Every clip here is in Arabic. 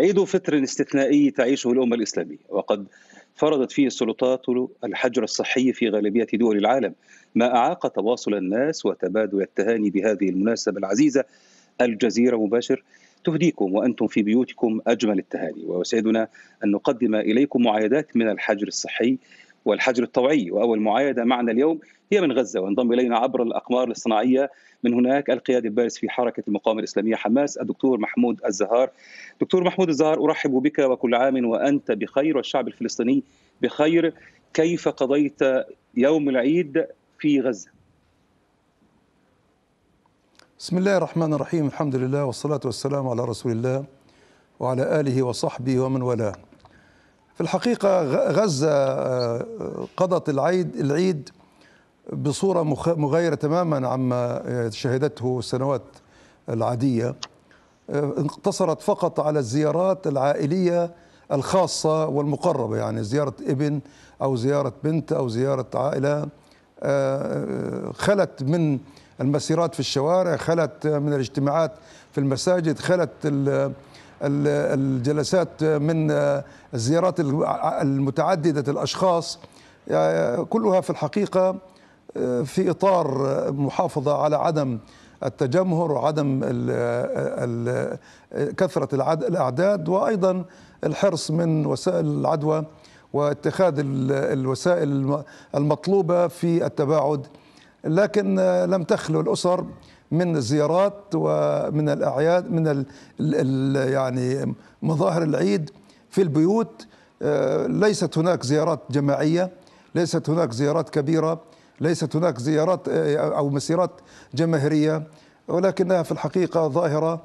عيد فطر استثنائي تعيشه الأمة الإسلامية وقد فرضت فيه السلطات الحجر الصحي في غالبية دول العالم ما أعاق تواصل الناس وتبادل التهاني بهذه المناسبة العزيزة الجزيرة مباشر تهديكم وأنتم في بيوتكم أجمل التهاني ويسعدنا أن نقدم إليكم معايدات من الحجر الصحي والحجر الطوعي واول معايده معنا اليوم هي من غزه وانضم الينا عبر الاقمار الصناعيه من هناك القيادي البارز في حركه المقاومه الاسلاميه حماس الدكتور محمود الزهار. دكتور محمود الزهار ارحب بك وكل عام وانت بخير والشعب الفلسطيني بخير. كيف قضيت يوم العيد في غزه؟ بسم الله الرحمن الرحيم، الحمد لله والصلاه والسلام على رسول الله وعلى اله وصحبه ومن والاه. الحقيقة غزة آه، قضت العيد العيد بصورة مغايرة تماما عما شهدته السنوات العادية اقتصرت آه، فقط على الزيارات العائلية الخاصة والمقربة يعني زيارة ابن أو زيارة بنت أو زيارة عائلة آه، خلت من المسيرات في الشوارع خلت من الاجتماعات في المساجد خلت الجلسات من الزيارات المتعددة الأشخاص كلها في الحقيقة آه، في إطار محافظة على عدم التجمهر وعدم كثرة الأعداد وأيضا الحرص من وسائل العدوى واتخاذ الوسائل المطلوبة في التباعد لكن آه، لم تخلو الأسر من الزيارات ومن الاعياد من ال ال يعني مظاهر العيد في البيوت آه، ليست هناك زيارات جماعيه ليست هناك زيارات كبيره ليست هناك زيارات آه، او مسيرات جماهيريه ولكنها في الحقيقه ظاهره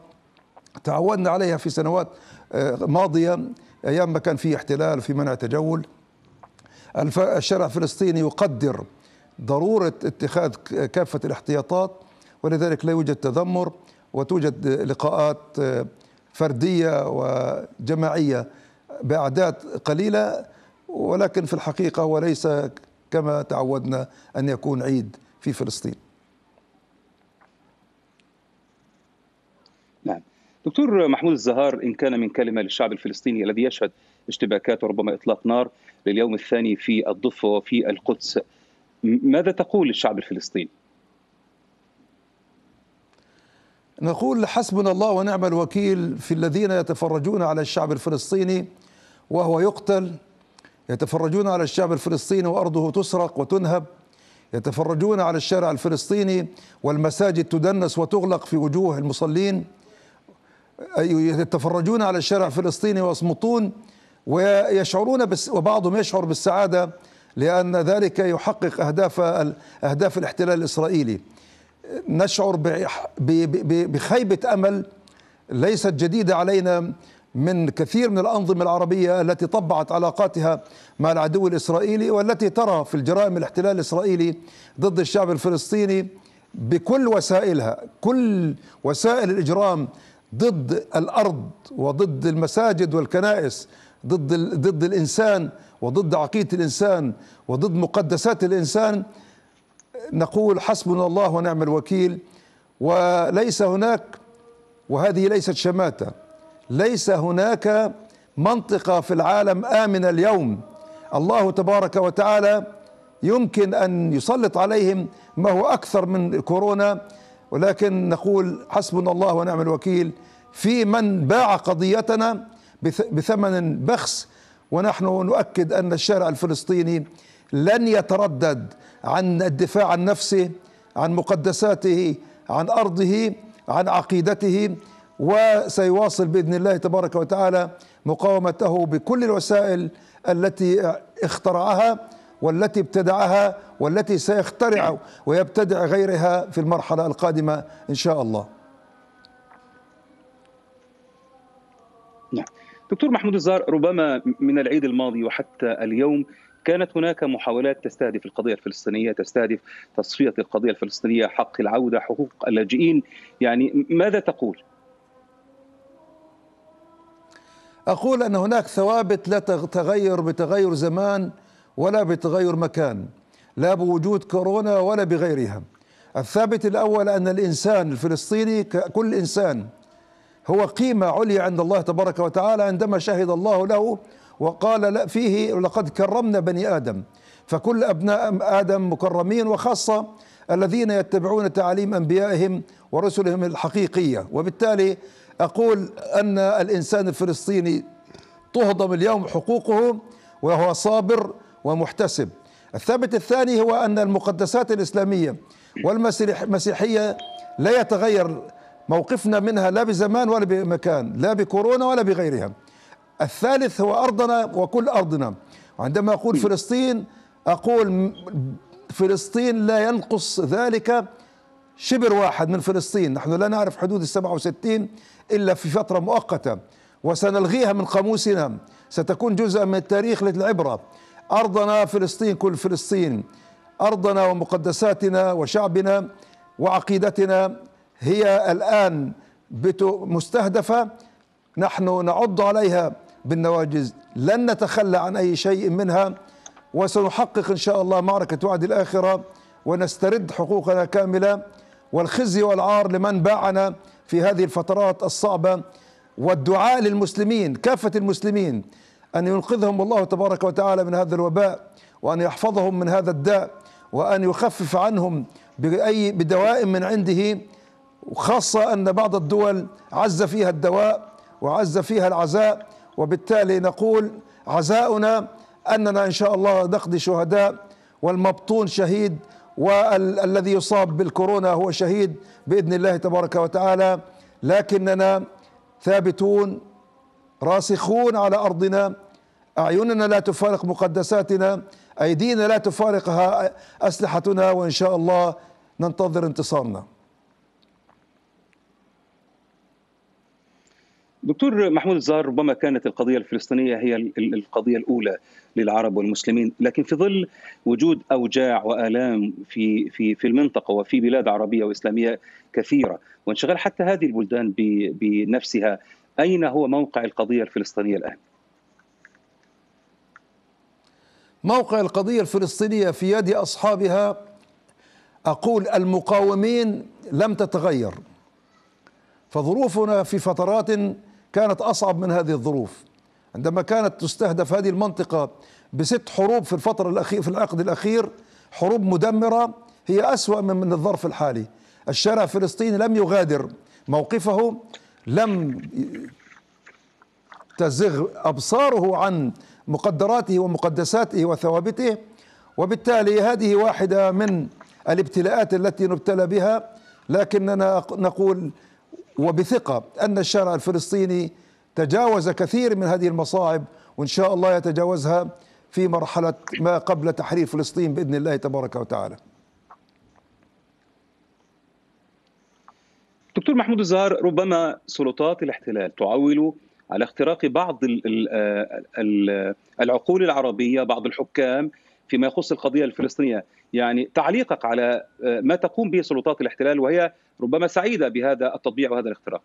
تعودنا عليها في سنوات آه، ماضيه ايام ما كان في احتلال وفي منع تجول الشارع الفلسطيني يقدر ضروره اتخاذ كافه الاحتياطات ولذلك لا يوجد تذمر وتوجد لقاءات آه، فرديه وجماعيه باعداد قليله ولكن في الحقيقه هو ليس كما تعودنا ان يكون عيد في فلسطين. نعم. دكتور محمود الزهار ان كان من كلمه للشعب الفلسطيني الذي يشهد اشتباكات وربما اطلاق نار لليوم الثاني في الضفه وفي القدس. ماذا تقول للشعب الفلسطيني؟ نقول حسبنا الله ونعم الوكيل في الذين يتفرجون على الشعب الفلسطيني وهو يقتل يتفرجون على الشعب الفلسطيني وارضه تسرق وتنهب يتفرجون على الشارع الفلسطيني والمساجد تدنس وتغلق في وجوه المصلين يتفرجون على الشارع الفلسطيني ويصمتون ويشعرون بس وبعضهم يشعر بالسعاده لان ذلك يحقق اهداف اهداف الاحتلال الاسرائيلي نشعر بخيبة أمل ليست جديدة علينا من كثير من الأنظمة العربية التي طبعت علاقاتها مع العدو الإسرائيلي والتي ترى في الجرائم الاحتلال الإسرائيلي ضد الشعب الفلسطيني بكل وسائلها كل وسائل الإجرام ضد الأرض وضد المساجد والكنائس ضد ضد الإنسان وضد عقيدة الإنسان وضد مقدسات الإنسان نقول حسبنا الله ونعم الوكيل وليس هناك وهذه ليست شماته ليس هناك منطقه في العالم امنه اليوم الله تبارك وتعالى يمكن ان يسلط عليهم ما هو اكثر من كورونا ولكن نقول حسبنا الله ونعم الوكيل في من باع قضيتنا بثمن بخس ونحن نؤكد ان الشارع الفلسطيني لن يتردد عن الدفاع عن نفسه عن مقدساته عن أرضه عن عقيدته وسيواصل باذن الله تبارك وتعالى مقاومته بكل الوسائل التي اخترعها والتي ابتدعها والتي سيخترع ويبتدع غيرها في المرحله القادمه ان شاء الله. نعم. دكتور محمود الزار ربما من العيد الماضي وحتى اليوم كانت هناك محاولات تستهدف القضية الفلسطينية تستهدف تصفية القضية الفلسطينية حق العودة حقوق اللاجئين يعني ماذا تقول؟ أقول أن هناك ثوابت لا تغير بتغير زمان ولا بتغير مكان لا بوجود كورونا ولا بغيرها الثابت الأول أن الإنسان الفلسطيني كل إنسان هو قيمة عليا عند الله تبارك وتعالى عندما شهد الله له وقال لا فيه لقد كرمنا بني آدم فكل أبناء آدم مكرمين وخاصة الذين يتبعون تعاليم أنبيائهم ورسلهم الحقيقية وبالتالي أقول أن الإنسان الفلسطيني تهضم اليوم حقوقه وهو صابر ومحتسب الثابت الثاني هو أن المقدسات الإسلامية والمسيحية لا يتغير موقفنا منها لا بزمان ولا بمكان لا بكورونا ولا بغيرها الثالث هو أرضنا وكل أرضنا وعندما أقول فلسطين أقول فلسطين لا ينقص ذلك شبر واحد من فلسطين نحن لا نعرف حدود السبعة وستين إلا في فترة مؤقتة وسنلغيها من قاموسنا ستكون جزءا من التاريخ للعبرة أرضنا فلسطين كل فلسطين أرضنا ومقدساتنا وشعبنا وعقيدتنا هي الآن مستهدفة نحن نعض عليها بالنواجز لن نتخلى عن أي شيء منها وسنحقق إن شاء الله معركة وعد الآخرة ونسترد حقوقنا كاملة والخزي والعار لمن باعنا في هذه الفترات الصعبة والدعاء للمسلمين كافة المسلمين أن ينقذهم الله تبارك وتعالى من هذا الوباء وأن يحفظهم من هذا الداء وأن يخفف عنهم بأي بدواء من عنده وخاصة أن بعض الدول عز فيها الدواء وعز فيها العزاء وبالتالي نقول عزاؤنا أننا إن شاء الله نقضي شهداء والمبطون شهيد والذي يصاب بالكورونا هو شهيد بإذن الله تبارك وتعالى لكننا ثابتون راسخون على أرضنا أعيننا لا تفارق مقدساتنا أيدينا لا تفارقها أسلحتنا وإن شاء الله ننتظر انتصارنا دكتور محمود الزهر ربما كانت القضية الفلسطينية هي القضية الأولى للعرب والمسلمين لكن في ظل وجود أوجاع وآلام في في في المنطقة وفي بلاد عربية وإسلامية كثيرة وانشغال حتى هذه البلدان بنفسها أين هو موقع القضية الفلسطينية الآن؟ موقع القضية الفلسطينية في يد أصحابها أقول المقاومين لم تتغير فظروفنا في فترات كانت أصعب من هذه الظروف عندما كانت تستهدف هذه المنطقة بست حروب في الفترة الأخيرة في العقد الأخير حروب مدمرة هي أسوأ من, من الظرف الحالي الشارع الفلسطيني لم يغادر موقفه لم تزغ أبصاره عن مقدراته ومقدساته وثوابته وبالتالي هذه واحدة من الابتلاءات التي نبتلى بها لكننا نقول وبثقة أن الشارع الفلسطيني تجاوز كثير من هذه المصاعب وإن شاء الله يتجاوزها في مرحلة ما قبل تحرير فلسطين بإذن الله تبارك وتعالى دكتور محمود الزهر ربما سلطات الاحتلال تعول على اختراق بعض العقول العربية بعض الحكام فيما يخص القضيه الفلسطينيه يعني تعليقك على آه، ما تقوم به سلطات الاحتلال وهي ربما سعيده بهذا التطبيع وهذا الاختراق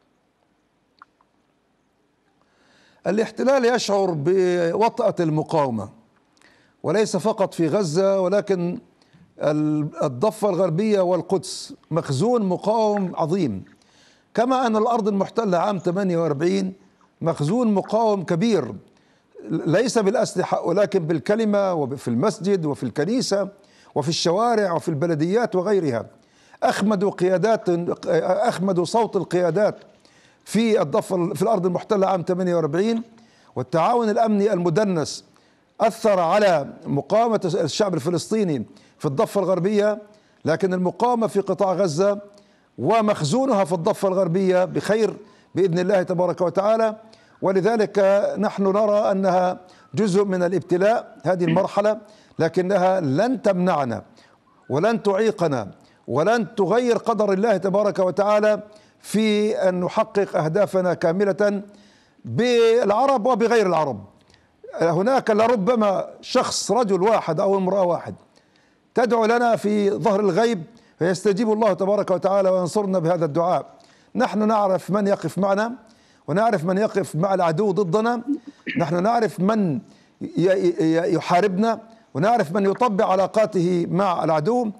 الاحتلال يشعر بوطأة المقاومة وليس فقط في غزة ولكن الضفة الغربية والقدس مخزون مقاوم عظيم كما أن الأرض المحتلة عام 48 مخزون مقاوم كبير ليس بالأسلحة ولكن بالكلمة وفي المسجد وفي الكنيسة وفي الشوارع وفي البلديات وغيرها أخمدوا قيادات أخمدوا صوت القيادات في الضفة في الأرض المحتلة عام 48 والتعاون الأمني المدنس أثر على مقاومة الشعب الفلسطيني في الضفة الغربية لكن المقاومة في قطاع غزة ومخزونها في الضفة الغربية بخير بإذن الله تبارك وتعالى ولذلك نحن نرى أنها جزء من الابتلاء هذه المرحلة لكنها لن تمنعنا ولن تعيقنا ولن تغير قدر الله تبارك وتعالى في أن نحقق أهدافنا كاملة بالعرب وبغير العرب هناك لربما شخص رجل واحد أو امرأة واحد تدعو لنا في ظهر الغيب فيستجيب الله تبارك وتعالى وينصرنا بهذا الدعاء نحن نعرف من يقف معنا ونعرف من يقف مع العدو ضدنا نحن نعرف من يحاربنا ونعرف من يطبع علاقاته مع العدو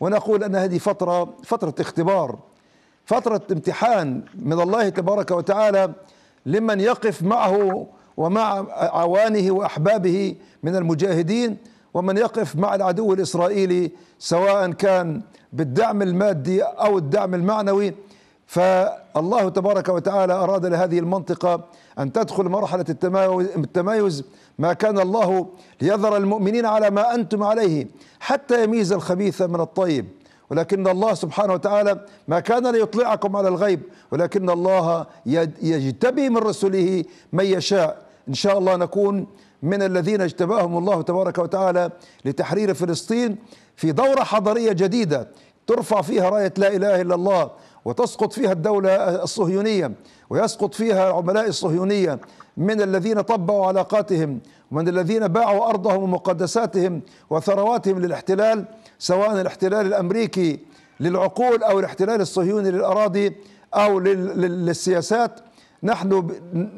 ونقول أن هذه فترة فترة اختبار فترة امتحان من الله تبارك وتعالى لمن يقف معه ومع عوانه وأحبابه من المجاهدين ومن يقف مع العدو الإسرائيلي سواء كان بالدعم المادي أو الدعم المعنوي فالله تبارك وتعالى أراد لهذه المنطقة أن تدخل مرحلة التمايز ما كان الله ليذر المؤمنين على ما أنتم عليه حتى يميز الخبيث من الطيب ولكن الله سبحانه وتعالى ما كان ليطلعكم على الغيب ولكن الله يجتبي من رسله من يشاء إن شاء الله نكون من الذين اجتباهم الله تبارك وتعالى لتحرير فلسطين في دورة حضارية جديدة ترفع فيها راية لا إله إلا الله وتسقط فيها الدولة الصهيونية ويسقط فيها عملاء الصهيونية من الذين طبعوا علاقاتهم ومن الذين باعوا أرضهم ومقدساتهم وثرواتهم للاحتلال سواء الاحتلال الأمريكي للعقول أو الاحتلال الصهيوني للأراضي أو للسياسات نحن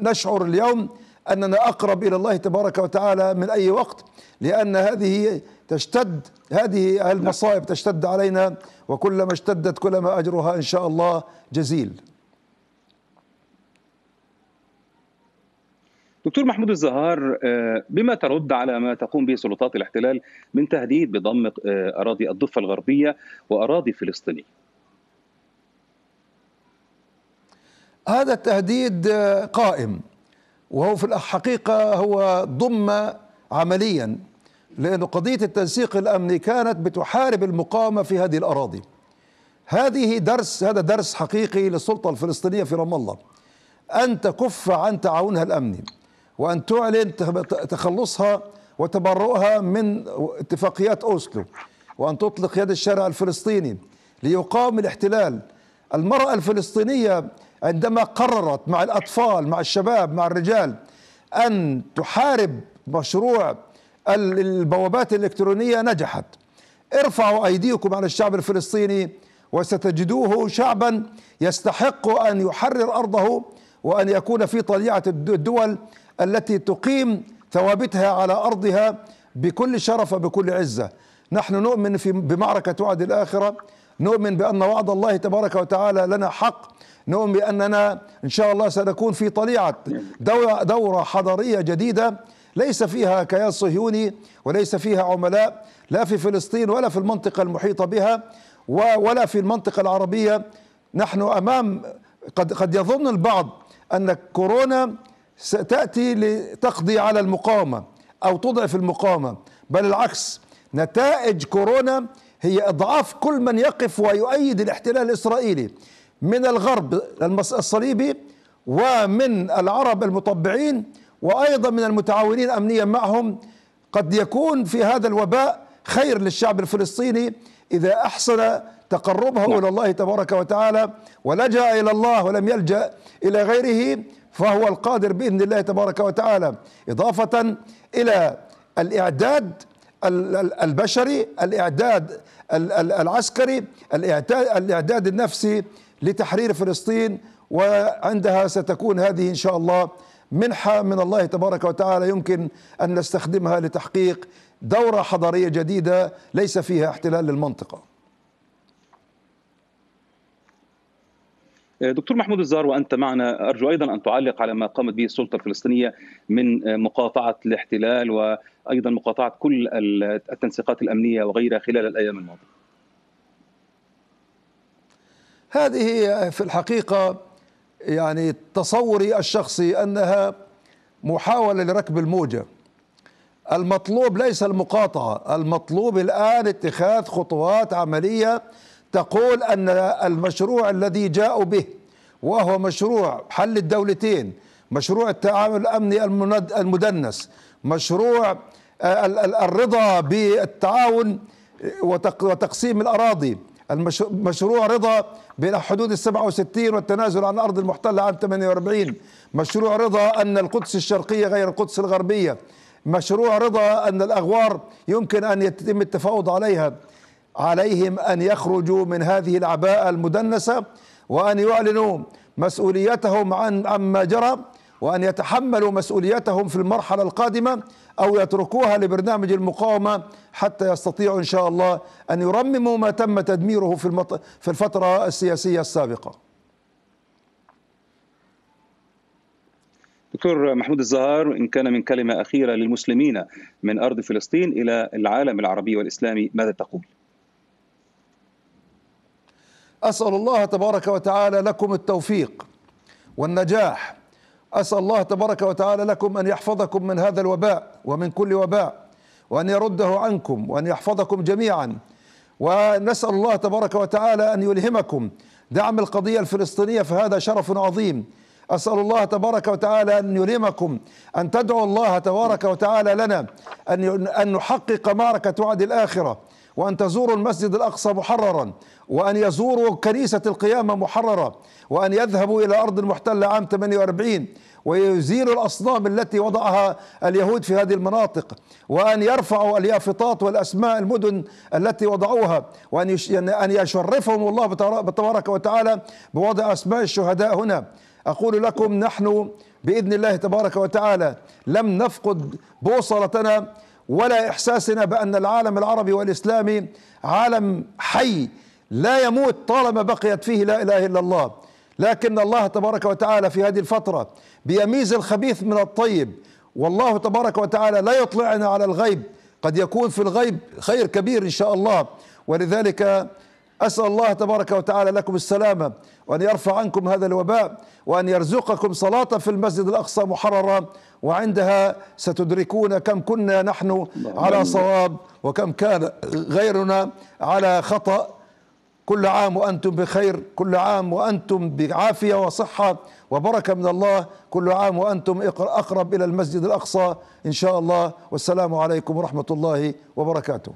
نشعر اليوم أننا أقرب إلى الله تبارك وتعالى من أي وقت لأن هذه تشتد هذه المصائب تشتد علينا وكلما اشتدت كلما أجرها إن شاء الله جزيل دكتور محمود الزهار آه، بما ترد على ما تقوم به سلطات الاحتلال من تهديد بضم آه، اراضي الضفه الغربيه واراضي فلسطينيه. هذا التهديد آه، قائم وهو في الحقيقه هو ضم عمليا لأن قضية التنسيق الأمني كانت بتحارب المقاومة في هذه الأراضي هذه درس هذا درس حقيقي للسلطة الفلسطينية في رام الله أن تكف عن تعاونها الأمني وأن تعلن تخلصها وتبرؤها من اتفاقيات أوسلو وأن تطلق يد الشارع الفلسطيني ليقاوم الاحتلال المرأة الفلسطينية عندما قررت مع الأطفال مع الشباب مع الرجال أن تحارب مشروع البوابات الإلكترونية نجحت ارفعوا أيديكم على الشعب الفلسطيني وستجدوه شعبا يستحق أن يحرر أرضه وأن يكون في طليعة الدول التي تقيم ثوابتها على أرضها بكل شرف وبكل عزة نحن نؤمن في بمعركة وعد الآخرة نؤمن بأن وعد الله تبارك وتعالى لنا حق نؤمن بأننا إن شاء الله سنكون في طليعة دورة, دورة حضارية جديدة ليس فيها كيان صهيوني وليس فيها عملاء لا في فلسطين ولا في المنطقة المحيطة بها ولا في المنطقة العربية نحن أمام قد, قد يظن البعض أن كورونا ستأتي لتقضي على المقاومة أو تضعف المقاومة بل العكس نتائج كورونا هي إضعاف كل من يقف ويؤيد الاحتلال الإسرائيلي من الغرب الصليبي ومن العرب المطبعين وأيضا من المتعاونين أمنيا معهم قد يكون في هذا الوباء خير للشعب الفلسطيني إذا أحسن تقربه نعم. إلى الله تبارك وتعالى ولجأ إلى الله ولم يلجأ إلى غيره فهو القادر بإذن الله تبارك وتعالى إضافة إلى الإعداد البشري الإعداد العسكري الإعداد النفسي لتحرير فلسطين وعندها ستكون هذه إن شاء الله منحة من الله تبارك وتعالى يمكن أن نستخدمها لتحقيق دورة حضارية جديدة ليس فيها احتلال للمنطقة آه، دكتور محمود الزار وانت معنا ارجو ايضا ان تعلق على ما قامت به السلطه الفلسطينيه من آه، مقاطعه الاحتلال وايضا مقاطعه كل التنسيقات الامنيه وغيرها خلال الايام الماضيه. هذه في الحقيقه يعني تصوري الشخصي أنها محاولة لركب الموجة المطلوب ليس المقاطعة المطلوب الآن اتخاذ خطوات عملية تقول أن المشروع الذي جاءوا به وهو مشروع حل الدولتين مشروع التعامل الأمني المدنس مشروع آه، الرضا بالتعاون وتقسيم الأراضي مشروع رضا بين حدود ال 67 والتنازل عن الارض المحتلة عام 48 مشروع رضا أن القدس الشرقية غير القدس الغربية مشروع رضا أن الأغوار يمكن أن يتم التفاوض عليها عليهم أن يخرجوا من هذه العباءة المدنسة وأن يعلنوا مسؤوليتهم عن عما جرى وأن يتحملوا مسؤوليتهم في المرحلة القادمة أو يتركوها لبرنامج المقاومة حتى يستطيعوا إن شاء الله أن يرمموا ما تم تدميره في, المط... في الفترة السياسية السابقة دكتور محمود الزهار إن كان من كلمة أخيرة للمسلمين من أرض فلسطين إلى العالم العربي والإسلامي ماذا تقول؟ أسأل الله تبارك وتعالى لكم التوفيق والنجاح أسأل الله تبارك وتعالى لكم أن يحفظكم من هذا الوباء ومن كل وباء وأن يرده عنكم وأن يحفظكم جميعا ونسأل الله تبارك وتعالى أن يلهمكم دعم القضية الفلسطينية فهذا شرف عظيم أسأل الله تبارك وتعالى أن يلهمكم أن تدعو الله تبارك وتعالى لنا أن أن نحقق معركة وعد الآخرة وأن تزوروا المسجد الأقصى محررا وأن يزوروا كنيسة القيامة محررة وأن يذهبوا إلى أرض المحتلة عام 48 ويزيلوا الأصنام التي وضعها اليهود في هذه المناطق وأن يرفعوا اليافطات والأسماء المدن التي وضعوها وأن يعني أن يشرفهم الله تبارك وتعالى بوضع أسماء الشهداء هنا أقول لكم نحن بإذن الله تبارك وتعالى لم نفقد بوصلتنا ولا إحساسنا بأن العالم العربي والإسلامي عالم حي لا يموت طالما بقيت فيه لا إله إلا الله لكن الله تبارك وتعالى في هذه الفترة بيميز الخبيث من الطيب والله تبارك وتعالى لا يطلعنا على الغيب قد يكون في الغيب خير كبير إن شاء الله ولذلك أسأل الله تبارك وتعالى لكم السلامة وأن يرفع عنكم هذا الوباء وأن يرزقكم صلاة في المسجد الأقصى محررة وعندها ستدركون كم كنا نحن على صواب وكم كان غيرنا على خطأ كل عام وأنتم بخير كل عام وأنتم بعافية وصحة وبركة من الله كل عام وأنتم أقرب إلى المسجد الأقصى إن شاء الله والسلام عليكم ورحمة الله وبركاته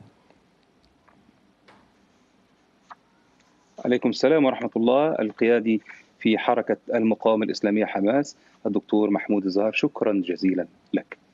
عليكم السلام ورحمة الله القيادي في حركة المقاومة الإسلامية حماس الدكتور محمود الزهر شكرا جزيلا لك